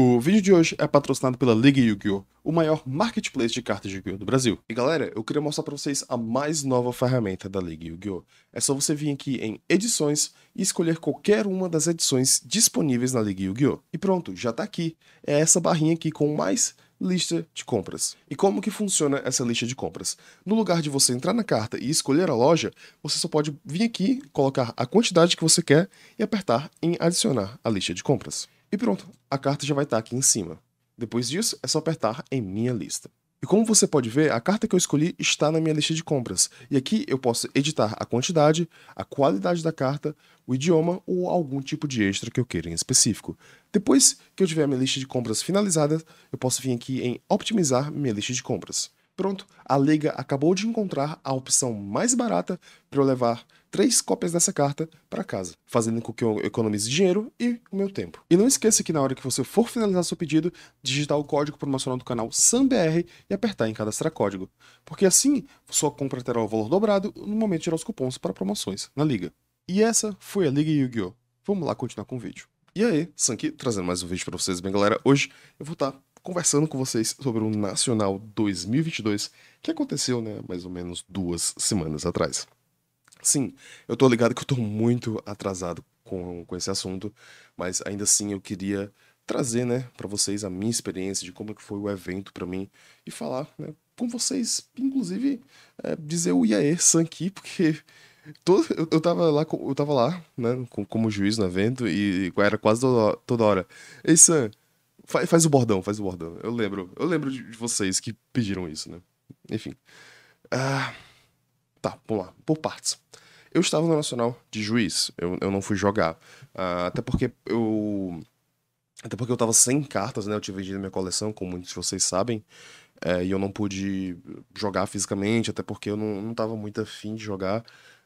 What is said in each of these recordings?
O vídeo de hoje é patrocinado pela Liga Yu-Gi-Oh!, o maior marketplace de cartas de Yu-Gi-Oh! do Brasil. E galera, eu queria mostrar para vocês a mais nova ferramenta da Liga Yu-Gi-Oh! É só você vir aqui em edições e escolher qualquer uma das edições disponíveis na Liga Yu-Gi-Oh! E pronto, já está aqui. É essa barrinha aqui com mais lista de compras. E como que funciona essa lista de compras? No lugar de você entrar na carta e escolher a loja, você só pode vir aqui, colocar a quantidade que você quer e apertar em adicionar a lista de compras. E pronto, a carta já vai estar tá aqui em cima. Depois disso, é só apertar em minha lista. E como você pode ver, a carta que eu escolhi está na minha lista de compras, e aqui eu posso editar a quantidade, a qualidade da carta, o idioma ou algum tipo de extra que eu queira em específico. Depois que eu tiver a minha lista de compras finalizada, eu posso vir aqui em Optimizar minha lista de compras. Pronto, a Liga acabou de encontrar a opção mais barata para eu levar três cópias dessa carta para casa, fazendo com que eu economize dinheiro e o meu tempo. E não esqueça que na hora que você for finalizar seu pedido, digitar o código promocional do canal SAMBR e apertar em cadastrar código, porque assim sua compra terá o valor dobrado no momento de tirar os cupons para promoções na Liga. E essa foi a Liga Yu-Gi-Oh! Vamos lá continuar com o vídeo. E aí, Sanki, trazendo mais um vídeo para vocês, bem galera, hoje eu vou estar tá conversando com vocês sobre o Nacional 2022, que aconteceu, né, mais ou menos duas semanas atrás. Sim, eu tô ligado que eu tô muito atrasado com, com esse assunto, mas ainda assim eu queria trazer, né, para vocês a minha experiência de como é que foi o evento para mim e falar, né, com vocês, inclusive é, dizer o Iaê aqui, porque todo, eu, eu tava lá, eu tava lá, né, como juiz no evento e era quase toda, toda hora. Ei, Sam, Faz, faz o bordão, faz o bordão. Eu lembro, eu lembro de, de vocês que pediram isso, né? Enfim. Ah, tá, vamos lá. Por partes. Eu estava no Nacional de juiz. Eu, eu não fui jogar. Ah, até porque eu. Até porque eu tava sem cartas, né? Eu tinha vendido minha coleção, como muitos de vocês sabem. É, e eu não pude jogar fisicamente, até porque eu não, não tava muito afim de jogar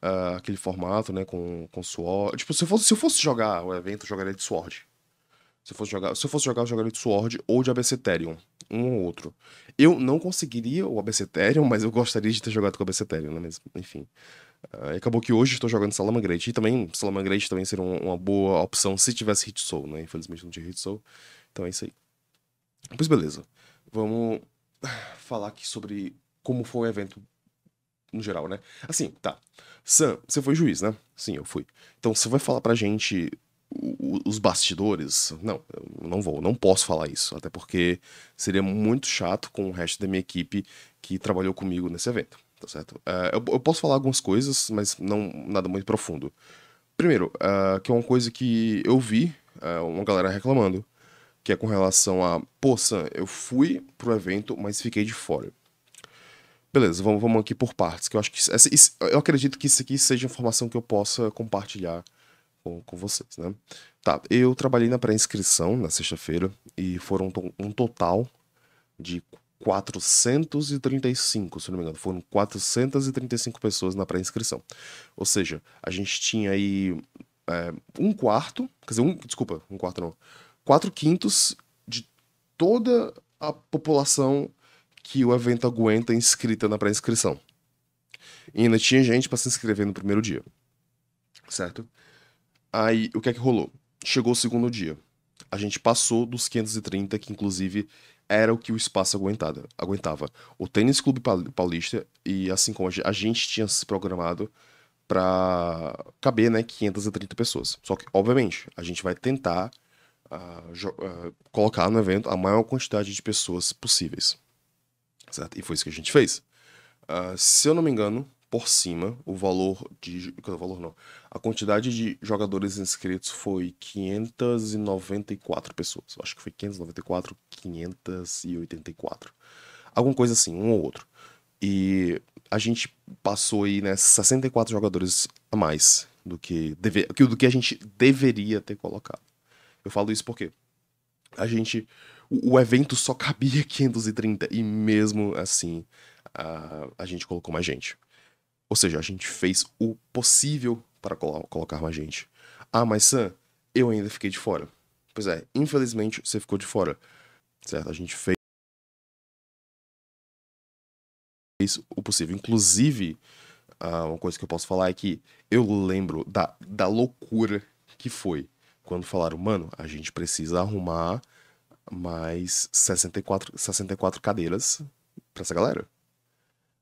uh, aquele formato, né? Com, com Sword. Tipo, se eu, fosse, se eu fosse jogar o evento, eu jogaria de Sword. Se eu fosse jogar, se eu fosse jogar, eu jogaria de Sword ou de ABC Ethereum. Um ou outro. Eu não conseguiria o ABC Ethereum, mas eu gostaria de ter jogado com o ABC Ethereum, né? Mas, enfim. Uh, acabou que hoje estou jogando Salamangreat. E também, Salamangreat também seria uma, uma boa opção se tivesse Hit Soul, né? Infelizmente não tinha Hit Soul. Então é isso aí. Pois beleza. Vamos falar aqui sobre como foi o evento no geral, né? Assim, tá. Sam, você foi juiz, né? Sim, eu fui. Então você vai falar pra gente os bastidores. Não, eu não vou, não posso falar isso. Até porque seria muito chato com o resto da minha equipe que trabalhou comigo nesse evento, tá certo? Uh, eu, eu, posso falar algumas coisas, mas não nada muito profundo. Primeiro, uh, que é uma coisa que eu vi uh, uma galera reclamando, que é com relação a, poxa, eu fui pro evento, mas fiquei de fora. Beleza, vamos, vamos aqui por partes, que eu acho que. Essa, isso, eu acredito que isso aqui seja informação que eu possa compartilhar com, com vocês, né? Tá, eu trabalhei na pré-inscrição na sexta-feira e foram um total de 435, se não me engano, foram 435 pessoas na pré-inscrição. Ou seja, a gente tinha aí é, um quarto, quer dizer, um, desculpa, um quarto não, quatro quintos de toda a população que o evento aguenta inscrita na pré-inscrição. E ainda tinha gente para se inscrever no primeiro dia, certo? Aí, o que é que rolou? Chegou o segundo dia. A gente passou dos 530, que inclusive era o que o espaço aguentava. O Tênis Clube Paulista, e assim como a gente tinha se programado para caber, né, 530 pessoas. Só que, obviamente, a gente vai tentar uh, uh, colocar no evento a maior quantidade de pessoas possíveis. Certo? E foi isso que a gente fez. Uh, se eu não me engano, por cima. O valor de. O valor não. A quantidade de jogadores inscritos foi 594 pessoas. Acho que foi 594, 584. Alguma coisa assim, um ou outro. E a gente passou aí, né, 64 jogadores a mais do que, deve, do que a gente deveria ter colocado. Eu falo isso porque a gente. O, o evento só cabia 530 e mesmo assim a, a gente colocou mais gente. Ou seja, a gente fez o possível para colocar mais gente. Ah, mas Sam, eu ainda fiquei de fora. Pois é, infelizmente você ficou de fora. Certo? A gente fez o possível. Inclusive, ah, uma coisa que eu posso falar é que eu lembro da, da loucura que foi quando falaram, mano, a gente precisa arrumar mais 64, 64 cadeiras para essa galera.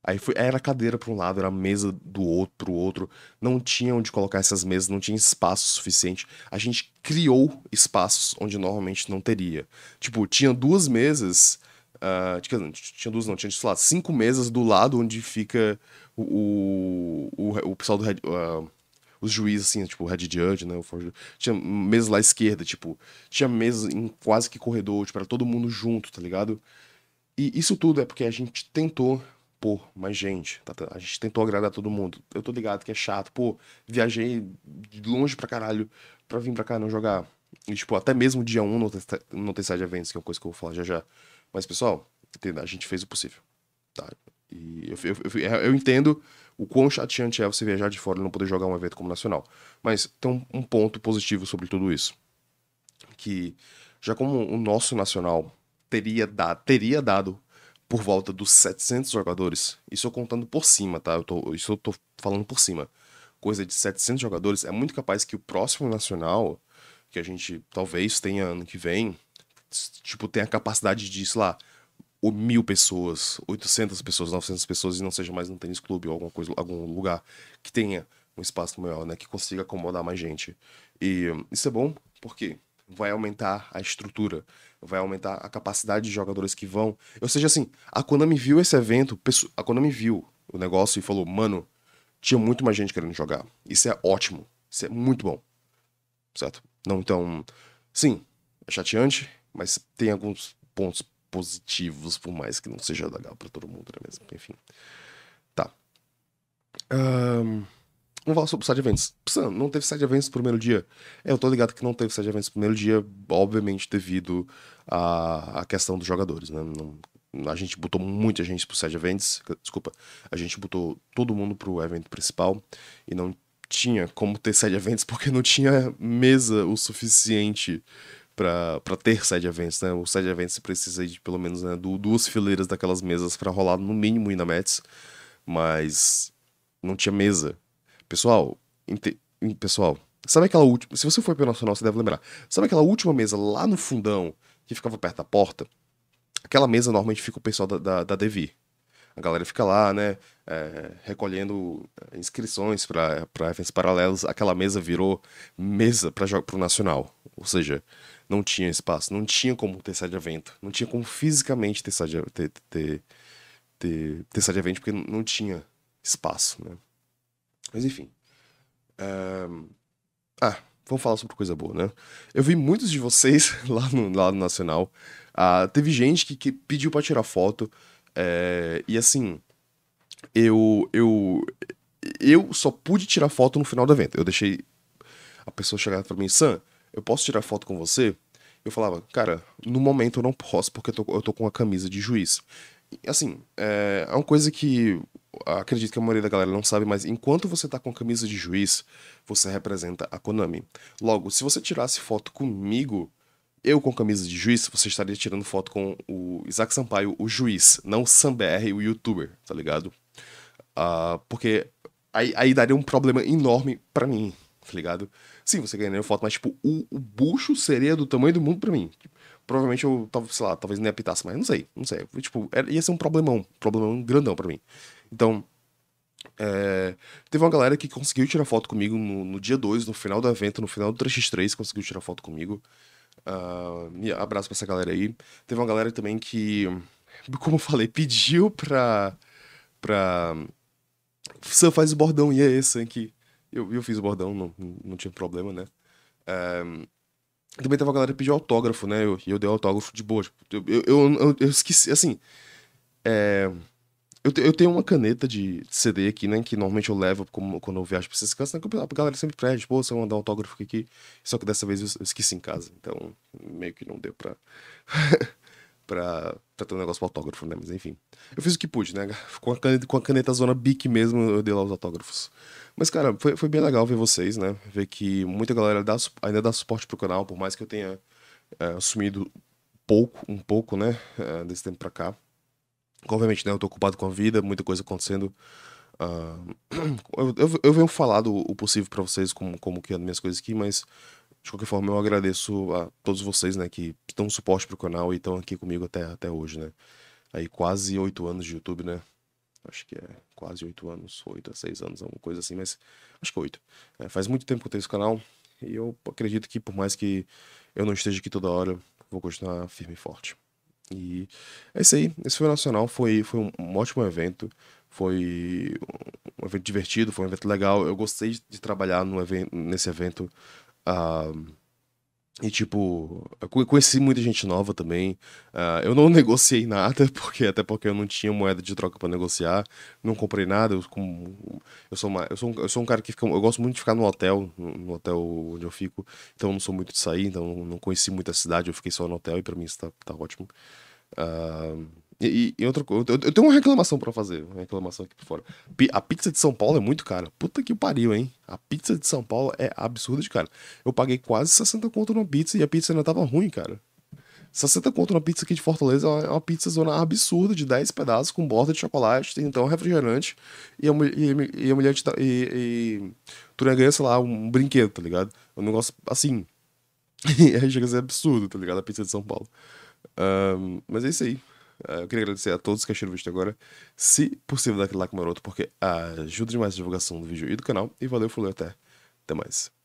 Aí foi, era cadeira para um lado, era mesa do outro, outro. Não tinha onde colocar essas mesas, não tinha espaço suficiente. A gente criou espaços onde normalmente não teria. Tipo, tinha duas mesas. Uh, ah, tinha, tinha duas, não, tinha, sei lá, cinco mesas do lado onde fica o, o, o pessoal do. Uh, os juízes, assim, tipo, o Red judge, né? O Tinha mesas lá à esquerda, tipo. Tinha mesas em quase que corredor, tipo, era todo mundo junto, tá ligado? E isso tudo é porque a gente tentou pô, mas gente, tá, a gente tentou agradar todo mundo. Eu tô ligado que é chato, pô, viajei de longe pra caralho pra vir pra cá não jogar. E, tipo, até mesmo dia 1 não tem, não tem side events, que é uma coisa que eu vou falar já já. Mas, pessoal, entenda, a gente fez o possível, tá? E eu, eu, eu, eu, entendo o quão chateante é você viajar de fora e não poder jogar um evento como nacional. Mas tem um, um ponto positivo sobre tudo isso. Que já como o nosso nacional teria, da, teria dado por volta dos 700 jogadores. Isso eu contando por cima, tá? Eu tô, isso eu tô falando por cima. Coisa de 700 jogadores, é muito capaz que o próximo Nacional, que a gente talvez tenha ano que vem, tipo, tenha a capacidade de, sei lá, mil pessoas, 800 pessoas, 900 pessoas e não seja mais um tênis clube ou alguma coisa, algum lugar que tenha um espaço maior, né? Que consiga acomodar mais gente. E isso é bom, porque quê? vai aumentar a estrutura, vai aumentar a capacidade de jogadores que vão. Ou seja, assim, a Konami viu esse evento, a Konami viu o negócio e falou: mano, tinha muito mais gente querendo jogar. Isso é ótimo, isso é muito bom, certo? Não, então, sim, é chateante, mas tem alguns pontos positivos, por mais que não seja legal para todo mundo, né mesmo? Enfim. Tá. Um... Vamos falar sobre o side events. Psan, não teve side events no primeiro dia. É, eu tô ligado que não teve side events no primeiro dia, obviamente devido à, à questão dos jogadores, né? Não, a gente botou muita gente pro side events, desculpa, a gente botou todo mundo pro evento principal e não tinha como ter side events porque não tinha mesa o suficiente para ter side events, né? O side events precisa de pelo menos né, duas fileiras daquelas mesas para rolar no mínimo Inamets, mas não tinha mesa Pessoal, pessoal, sabe aquela última. Se você foi pro Nacional, você deve lembrar. Sabe aquela última mesa lá no fundão que ficava perto da porta? Aquela mesa normalmente fica o pessoal da, da, da Devi. A galera fica lá, né? É, recolhendo é, inscrições para eventos paralelos. Aquela mesa virou mesa para o Nacional. Ou seja, não tinha espaço, não tinha como ter sede evento, não tinha como fisicamente ter sede, ter, ter, ter, ter sede evento, porque não tinha espaço, né? Mas enfim. Ah, vamos falar sobre coisa boa, né? Eu vi muitos de vocês lá no, lado Nacional. Uh, teve gente que, que pediu para tirar foto. Eh, e assim, eu, eu, eu só pude tirar foto no final do evento. Eu deixei a pessoa chegar para mim, Sam, eu posso tirar foto com você? Eu falava, cara, no momento eu não posso porque eu tô, eu tô com a camisa de juiz. E, assim, é, é uma coisa que acredito que a maioria da galera não sabe, mas enquanto você tá com a camisa de juiz, você representa a Konami. Logo, se você tirasse foto comigo, eu com camisa de juiz, você estaria tirando foto com o Isaac Sampaio, o juiz, não o SamBR, o youtuber, tá ligado? Uh, porque aí, aí daria um problema enorme para mim, tá ligado? Sim, você ganharia foto, mas tipo, o, o bucho seria do tamanho do mundo para mim. Provavelmente eu, sei lá, talvez nem apitasse, mas não sei, não sei. Tipo, ia ser um problemão, problemão grandão para mim. Então, é, teve uma galera que conseguiu tirar foto comigo no, no dia 2, no final do evento, no final do 3x3, conseguiu tirar foto comigo. Uh, abraço pra essa galera aí. Teve uma galera também que, como eu falei, pediu pra. pra. você faz o bordão, e é esse aqui. Eu, eu fiz o bordão, não, não tinha problema, né? É, também teve uma galera que pediu autógrafo, né? E eu, eu, dei autógrafo de boa. Tipo, eu, eu, eu, eu, esqueci, assim. É, eu, eu tenho uma caneta de CD aqui, né? Que normalmente eu levo como, quando eu viajo pra esses cantos, né? a galera sempre pede, pô, você vai mandar um autógrafo aqui. Só que dessa vez eu, eu esqueci em casa, então meio que não deu pra. pra, ter um negócio pro autógrafo, né? Mas enfim. Eu fiz o que pude, né? Com a caneta, com a caneta zona bic mesmo, eu dei lá os autógrafos. Mas, cara, foi, foi bem legal ver vocês, né? Ver que muita galera dá, ainda dá suporte pro canal, por mais que eu tenha é, assumido pouco, um pouco, né? É, desse tempo pra cá. Obviamente, né? Eu tô ocupado com a vida, muita coisa acontecendo. Uh, eu, eu, eu, venho falar do, o possível para vocês, como, como que é minhas coisas aqui, mas de qualquer forma eu agradeço a todos vocês, né, que dão suporte pro canal e estão aqui comigo até, até hoje, né. Aí quase oito anos de YouTube, né. Acho que é quase oito anos, oito a seis anos, alguma coisa assim, mas acho que oito. É, faz muito tempo que eu tenho esse canal e eu acredito que por mais que eu não esteja aqui toda hora, vou continuar firme e forte. E é isso aí. Esse foi o Nacional, foi, foi um ótimo evento. Foi um evento divertido, foi um evento legal. Eu gostei de trabalhar no evento, nesse evento. Uh, e, tipo, conheci muita gente nova também. Uh, eu não negociei nada, porque até porque eu não tinha moeda de troca para negociar. Não comprei nada. Eu, como, eu, sou uma, eu, sou um, eu sou um cara que fica, eu gosto muito de ficar no hotel, no, no hotel onde eu fico. Então eu não sou muito de sair, então não, conheci muita cidade. Eu fiquei só no hotel e para mim isso tá, tá ótimo. Uh, e, e outra coisa, eu tenho uma reclamação para fazer, uma reclamação aqui por fora. A pizza de São Paulo é muito cara. Puta que pariu, hein? A pizza de São Paulo é absurda de cara. Eu paguei quase 60 conto numa pizza e a pizza ainda tava ruim, cara. 60 conto numa pizza aqui de Fortaleza é uma pizza zona absurda de 10 pedaços com borda de chocolate, tem então refrigerante e a, mulher, e, e a mulher de e, e é ganha, sei lá, um brinquedo, tá ligado? Um negócio assim. é absurdo, tá ligado? A pizza de São Paulo. Um, mas é isso aí. Ah, eu queria agradecer a todos que assistiram o vídeo agora. Se possível, dá aquele like maroto, porque ajuda demais a divulgação do vídeo e do canal. E valeu, falou até. Até mais.